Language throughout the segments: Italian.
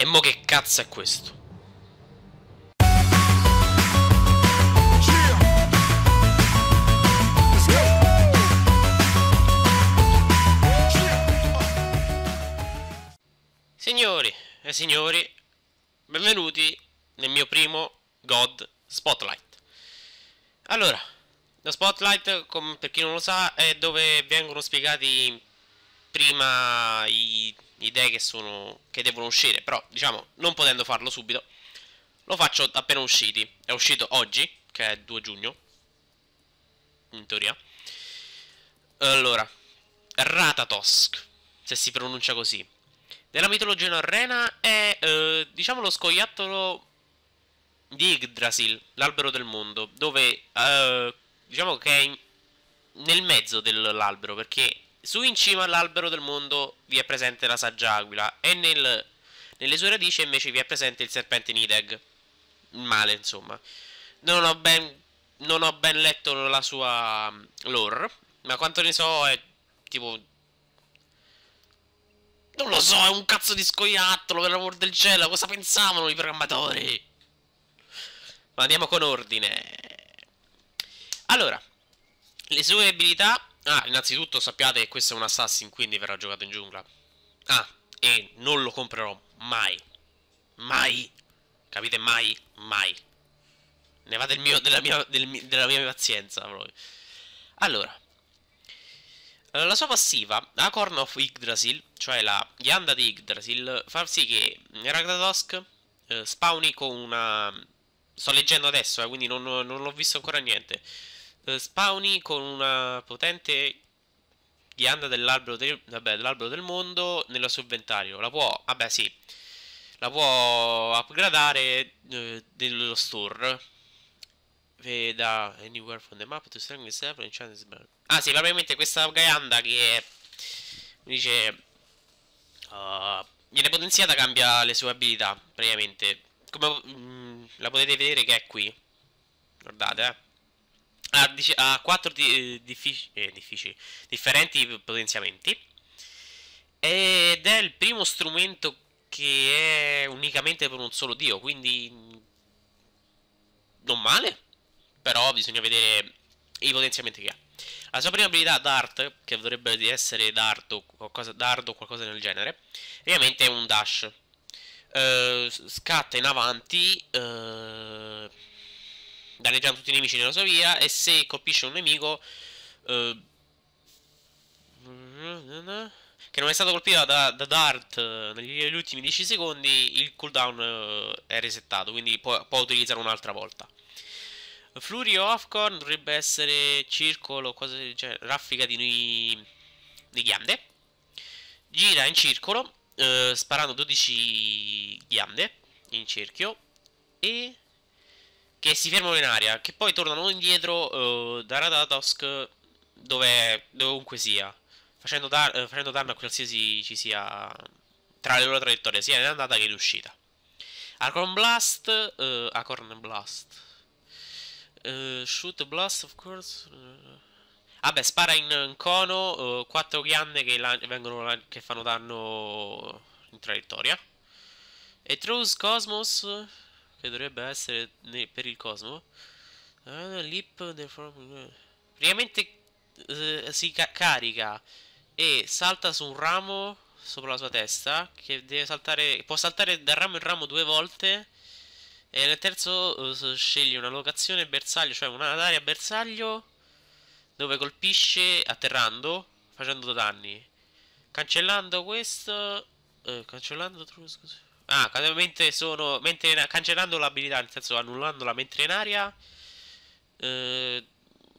E mo che cazzo è questo? Signori e signori, benvenuti nel mio primo God Spotlight. Allora, lo Spotlight, per chi non lo sa, è dove vengono spiegati prima i idee che, sono, che devono uscire, però diciamo non potendo farlo subito, lo faccio appena usciti. È uscito oggi, che è 2 giugno, in teoria. Allora, Ratatosk, se si pronuncia così. Nella mitologia norrena è, eh, diciamo, lo scoiattolo di Yggdrasil, l'albero del mondo, dove, eh, diciamo che è in, nel mezzo dell'albero, perché su in cima all'albero del mondo vi è presente la saggiaguila e nel, nelle sue radici invece vi è presente il serpente Nideg. Il male, insomma. Non ho ben, non ho ben letto la sua mm, lore, ma quanto ne so è tipo... Non lo so, è un cazzo di scoiattolo, per l'amor del cielo, cosa pensavano i programmatori? Ma andiamo con ordine. Allora, le sue abilità Ah, innanzitutto sappiate che questo è un assassin, quindi verrà giocato in giungla. Ah, e non lo comprerò mai. Mai. Capite? Mai, mai. Ne va del mio, della, mia, del, della mia pazienza, proprio. Allora. Eh, la sua passiva, la Corn of Yggdrasil, cioè la ghianda di Yggdrasil, fa sì che Ragnadosk eh, spawni con una... Sto leggendo adesso, eh, quindi non, non ho visto ancora niente eh, spawni con una potente ghianda dell'albero del, del, mondo nel suo inventario. La può, vabbè sì, la può upgradare eh, dello store. Veda anywhere from the map to strengthen itself and Ah sì, probabilmente questa ghianda che dice... Uh, viene potenziata cambia le sue abilità, praticamente. Come mh, mm, la potete vedere che è qui. Guardate, eh ha, ha quattro di, diffic eh, difficili, eh, differenti potenziamenti ed è il primo strumento che è unicamente per un solo dio, quindi mm, non male, però bisogna vedere i potenziamenti che ha. La sua prima abilità Dart, che dovrebbe essere Dardo qualcosa, Dardo, qualcosa del genere, ovviamente è un dash. Uh, scatta in avanti uh, danneggiando tutti i nemici nella sua via e se colpisce un nemico eh, che non è stato colpito da, da Dart eh, negli ultimi 10 secondi il cooldown eh, è resettato quindi può, può utilizzare un'altra volta Flurry o Afcorn dovrebbe essere circolo, cosa del raffica di, di ghiande. Gira in circolo, eh, sparando 12 ghiande in cerchio e che si fermano in aria, che poi tornano indietro uh, da Radatosk dove, dovunque sia, facendo, da, uh, eh, facendo danno a qualsiasi ci sia tra le loro traiettorie, sia in andata che in uscita. Acorn Blast, uh, eh, Acorn Blast, uh, Shoot Blast of course... Vabbè, spara in, in cono, uh, 4 ghiande che, vengono, che fanno danno in traiettoria. E Truce Cosmos che dovrebbe essere per il cosmo. Uh, lip Praticamente uh, si ca carica e salta su un ramo sopra la sua testa che deve saltare può saltare dal ramo in ramo due volte e nel terzo uh, sceglie una locazione bersaglio, cioè un'area bersaglio dove colpisce atterrando facendo danni. Cancellando questo eh, cancellando scusa Ah, mentre sono... Mentre, cancellando l'abilità, nel senso annullandola mentre in aria... Eh,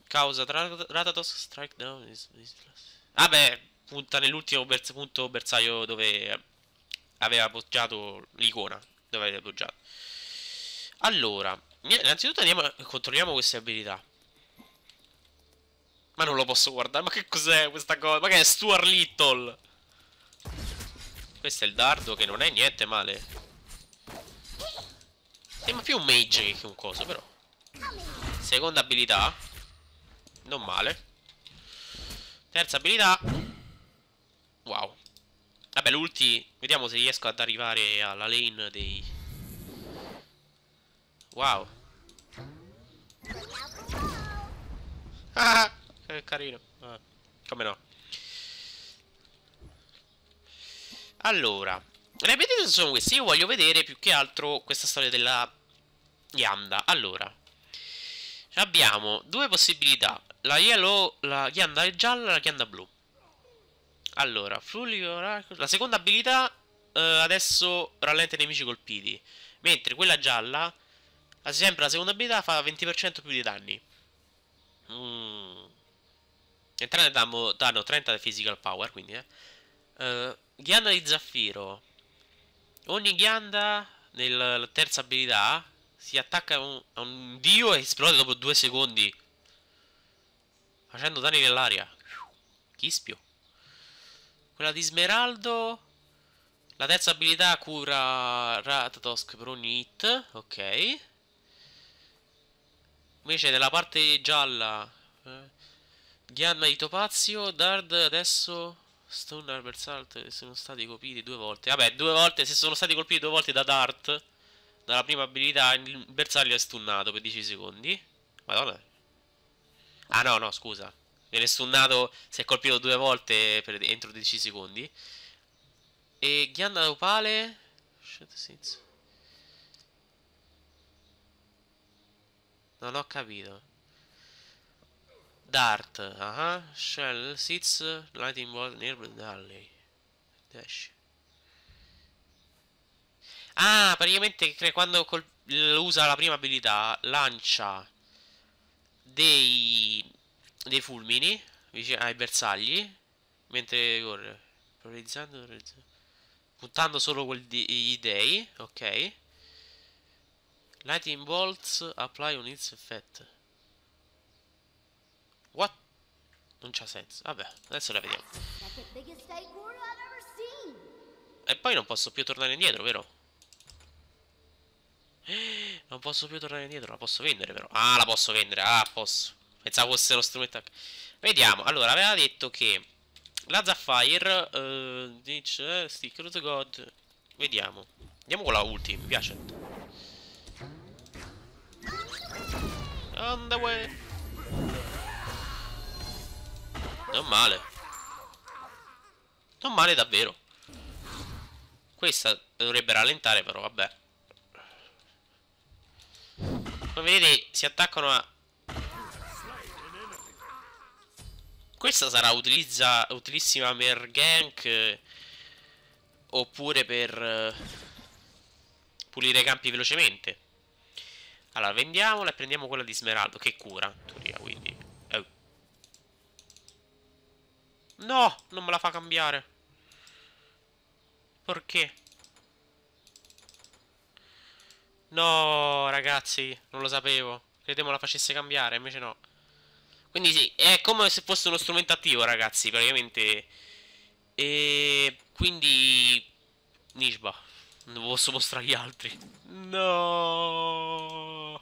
causa Ratatos Strike Down... Vabbè, ah punta nell'ultimo bers punto bersaglio dove aveva appoggiato l'icona. Dove aveva appoggiato. Allora, innanzitutto andiamo controlliamo queste abilità. Ma non lo posso guardare, ma che cos'è questa cosa? Ma che è Stuart Little? Questo è il dardo che non è niente male. Sembra più un mage che un coso, però. Seconda abilità. Non male. Terza abilità. Wow. Vabbè, l'ulti. Vediamo se riesco ad arrivare alla lane dei... Wow. Ah, che carino. Ah, come no? Allora, le appetite sono queste. Io voglio vedere più che altro questa storia della ghianda. Allora, abbiamo due possibilità. La, yellow, la ghianda gialla e la ghianda blu. Allora, La seconda abilità eh, adesso rallenta i nemici colpiti. Mentre quella gialla, sempre la seconda abilità, fa 20% più di danni. Mm. Entrambe danno 30 di physical power, quindi eh. Uh, Ghianda di zaffiro. Ogni ghianda nella terza abilità si attacca a un, a un dio e esplode dopo due secondi. Facendo danni nell'aria. Chispio. Quella di smeraldo. La terza abilità cura Ratatosk per ogni hit. Ok. Invece nella parte gialla. Eh, ghianda di topazio. Dard adesso Stone Armor Salt sono stati colpiti due volte. Vabbè, due volte, se sono stati colpiti due volte da Dart, dalla prima abilità, il bersaglio è stunnato per 10 secondi. Madonna. Ah no, no, scusa. Viene stunnato Si è colpito due volte per, entro 10 secondi. E ghianda opale... Non ho capito. Dart, uh -huh. Shell, Sits, Lightning Bolt, Near Blood Dash. Ah, praticamente quando usa la prima abilità lancia dei, dei fulmini ai bersagli mentre corre. Paralizzando, puntando solo quelli dei, ok. Lightning Bolts apply on its effect. What? Non c'ha senso. Vabbè, adesso la vediamo. E poi non posso più tornare indietro, vero? Eh, non posso più tornare indietro, la posso vendere però. Ah, la posso vendere, ah, posso. Pensavo fosse lo strumento. Vediamo, allora, aveva detto che la Zafire uh, eh, dice eh, Sticker to God. Vediamo. Andiamo con la ulti, mi piace. On the way. Non male. Non male davvero. Questa dovrebbe rallentare però, vabbè. Come vedete si attaccano a... Questa sarà utilizza... utilissima per gank oppure per eh, pulire i campi velocemente. Allora, vendiamola e prendiamo quella di smeraldo che cura, in teoria, quindi. No, non me la fa cambiare. Perché? No, ragazzi, non lo sapevo. Credevo la facesse cambiare, invece no. Quindi sì, è come se fosse uno strumento attivo, ragazzi, praticamente. E quindi... Nishba. Non posso mostrare gli altri. No.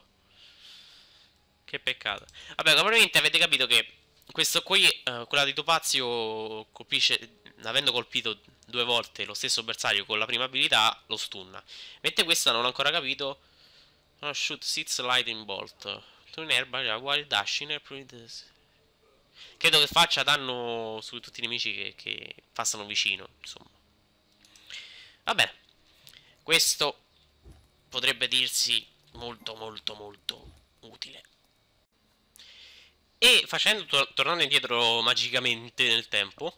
Che peccato. Vabbè, probabilmente avete capito che questo qui, eh, quella di Topazio, colpisce, avendo colpito due volte lo stesso bersaglio con la prima abilità, lo stunna. Mentre questa non ho ancora capito. Oh, shoot sits lightning bolt. Turn erba, while cioè, dashing, Credo che faccia danno su tutti i nemici che, che passano vicino, insomma. Vabbè, questo potrebbe dirsi molto molto molto utile. E facendo, to tornando indietro magicamente nel tempo,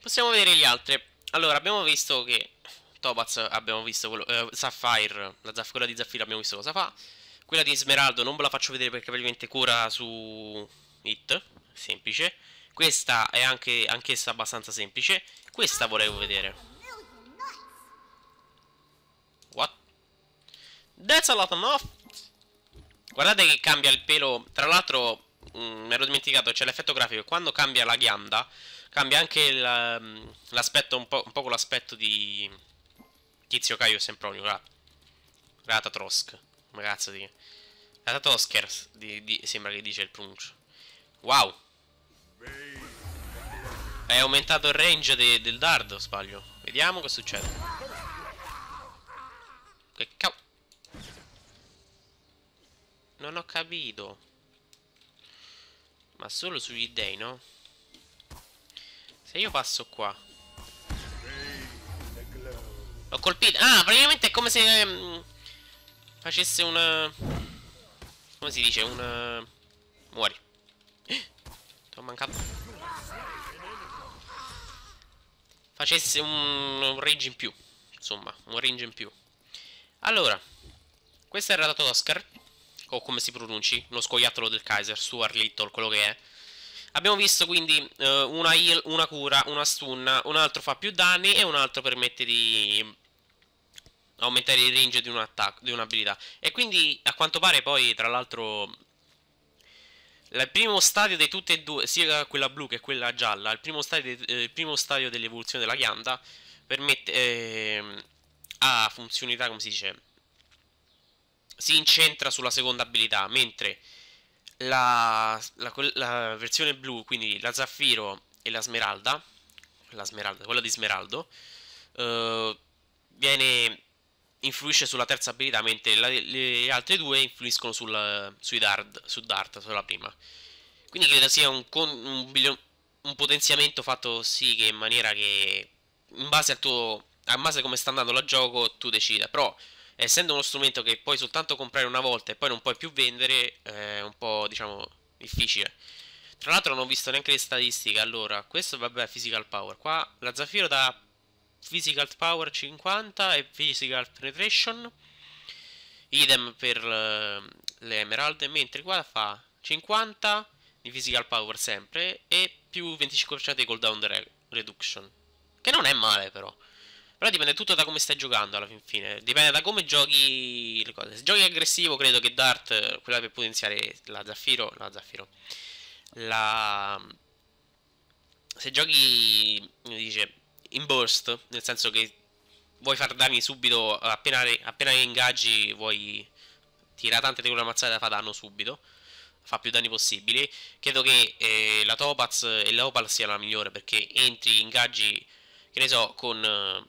possiamo vedere gli altri. Allora, abbiamo visto che Topaz, abbiamo visto quello, eh, Sapphire, quella di Zaffiro abbiamo visto cosa fa. Quella di Smeraldo non ve la faccio vedere perché probabilmente cura su Hit, semplice. Questa è anche, anch'essa abbastanza semplice. Questa volevo vedere. What? That's a lot of... Guardate che cambia il pelo, tra l'altro mh, mm, mi ero dimenticato, c'è l'effetto grafico. Quando cambia la ghianda, cambia anche ehm, l'aspetto, un, po', un po' l'aspetto di Tizio Caio Sempronio, Rat Ratatrosk, come cazzo di... Ratatrosker, di, di, sembra che dice il pronuncio. Wow! È aumentato il range de, del dardo, sbaglio. Vediamo che succede. Che cavolo... Non ho capito. Ma solo sugli dei, no? Se io passo qua L'ho colpito Ah, praticamente è come se mh, ehm, Facesse un Come si dice? Un Muori eh, Ti ho mancato Facesse un, un range in più Insomma, un range in più Allora Questo era il ratato Oscar o come si pronunci, lo scoiattolo del Kaiser, Stuart Little, quello che è. Abbiamo visto quindi eh, una heal, una cura, una stun, un altro fa più danni e un altro permette di aumentare il range di un'abilità. Un e quindi a quanto pare poi tra l'altro il primo stadio di tutte e due, sia quella blu che quella gialla, il primo stadio, eh, stadio dell'evoluzione della ghianda permette... Eh, ha funzionalità, come si dice, si incentra sulla seconda abilità, mentre la, la, la versione blu, quindi la zaffiro e la smeralda, la smeralda quella di smeraldo, eh, viene, influisce sulla terza abilità, mentre la, le altre due influiscono sul, sui dard, su dart, sulla prima. Quindi credo sia un, un, un potenziamento fatto sì che in maniera che, in base al tuo, a base a come sta andando la gioco, tu decida, però essendo uno strumento che puoi soltanto comprare una volta e poi non puoi più vendere, eh, è un po' diciamo difficile. Tra l'altro non ho visto neanche le statistiche, allora, questo vabbè physical power, qua la Zafiro da physical power 50 e physical penetration, idem per eh, le emeralde, mentre qua fa 50 di physical power sempre e più 25% di cooldown reduction, che non è male però. Però dipende tutto da come stai giocando alla fin fine. Dipende da come giochi le cose. Se giochi aggressivo, credo che Dart, quella per potenziare la Zaffiro, la Zaffiro, la... Se giochi, come dice, in burst, nel senso che vuoi far danni subito, appena, appena ingaggi vuoi Tira tante di ammazzate da fa danno subito fa più danni possibili. Credo che eh, la Topaz e l'Opal sia la migliore perché entri, ingaggi, che ne so, con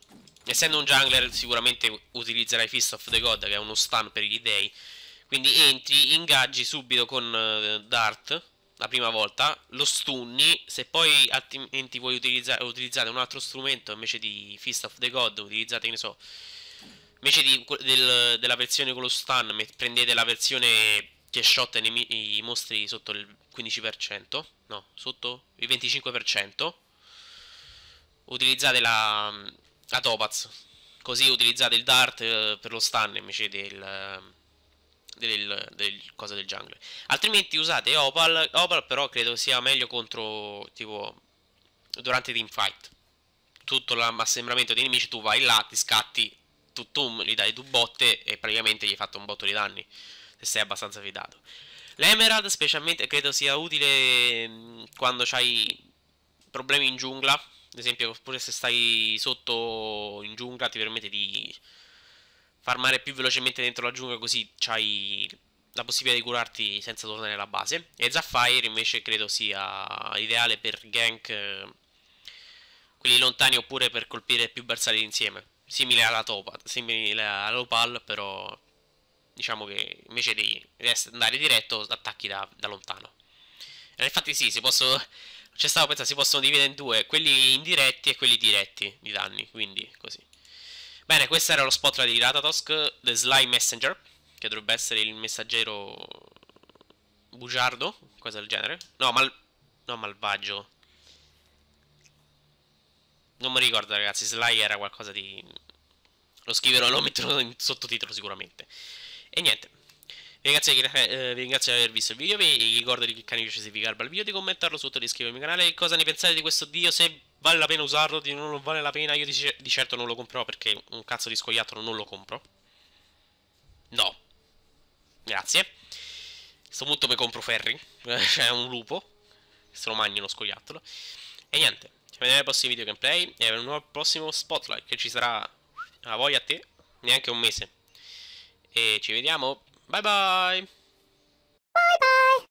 Essendo un jungler sicuramente utilizzerai Fist of the God che è uno stun per gli dei Quindi entri, ingaggi subito con eh, Dart la prima volta, lo stunni, se poi altrimenti vuoi utilizzare, utilizzare un altro strumento invece di Fist of the God, utilizzate, ne so, invece di, del, della versione con lo stun, prendete la versione che shot i mostri sotto il 15%, no, sotto il 25%, utilizzate la la Topaz. Così utilizzate il dart eh, per lo stun invece eh, del, del, del, cosa del jungle. Altrimenti usate Opal. Opal però credo sia meglio contro tipo durante team fight. Tutto l'assembramento dei nemici tu vai là, ti scatti, tu, tu gli dai due botte e praticamente gli hai fatto un botto di danni. Se sei abbastanza fidato. L'Emerald specialmente credo sia utile mm, quando hai problemi in giungla ad esempio, oppure se stai sotto in giungla, ti permette di farmare più velocemente dentro la giungla, così hai la possibilità di curarti senza tornare alla base. E Zaffire invece credo sia ideale per gank eh, quelli lontani oppure per colpire più bersagli insieme. Simile alla Topal, simile all'opal, Opal, però diciamo che invece di andare diretto attacchi da, da lontano. E eh, infatti sì, si, possono c'è cioè, stato pensando, si possono dividere in due, quelli indiretti e quelli diretti di danni, quindi così. Bene, questo era lo spot di Ratatosk, The Sly Messenger, che dovrebbe essere il messaggero bugiardo, cosa del genere. No, mal... no malvagio. Non mi ricordo ragazzi, Sly era qualcosa di... Lo scriverò, lo metterò in sottotitolo sicuramente. E niente. Ragazzi, eh, vi ringrazio di aver visto il video. Vi ricordo di cliccare mi piace se vi garba il video, di commentarlo sotto e di iscrivervi al mio canale. Cosa ne pensate di questo dio? Se vale la pena usarlo, di non vale la pena. Io di, di certo non lo comprerò perché un cazzo di scoiattolo non lo compro. No. Grazie. A questo punto mi compro Ferry. cioè un lupo. Se lo mangio uno scoiattolo. E niente. Ci vediamo nei prossimi video gameplay. E nel nuovo prossimo spotlight che ci sarà a voi a te. Neanche un mese. E ci vediamo. Bye-bye. Bye-bye.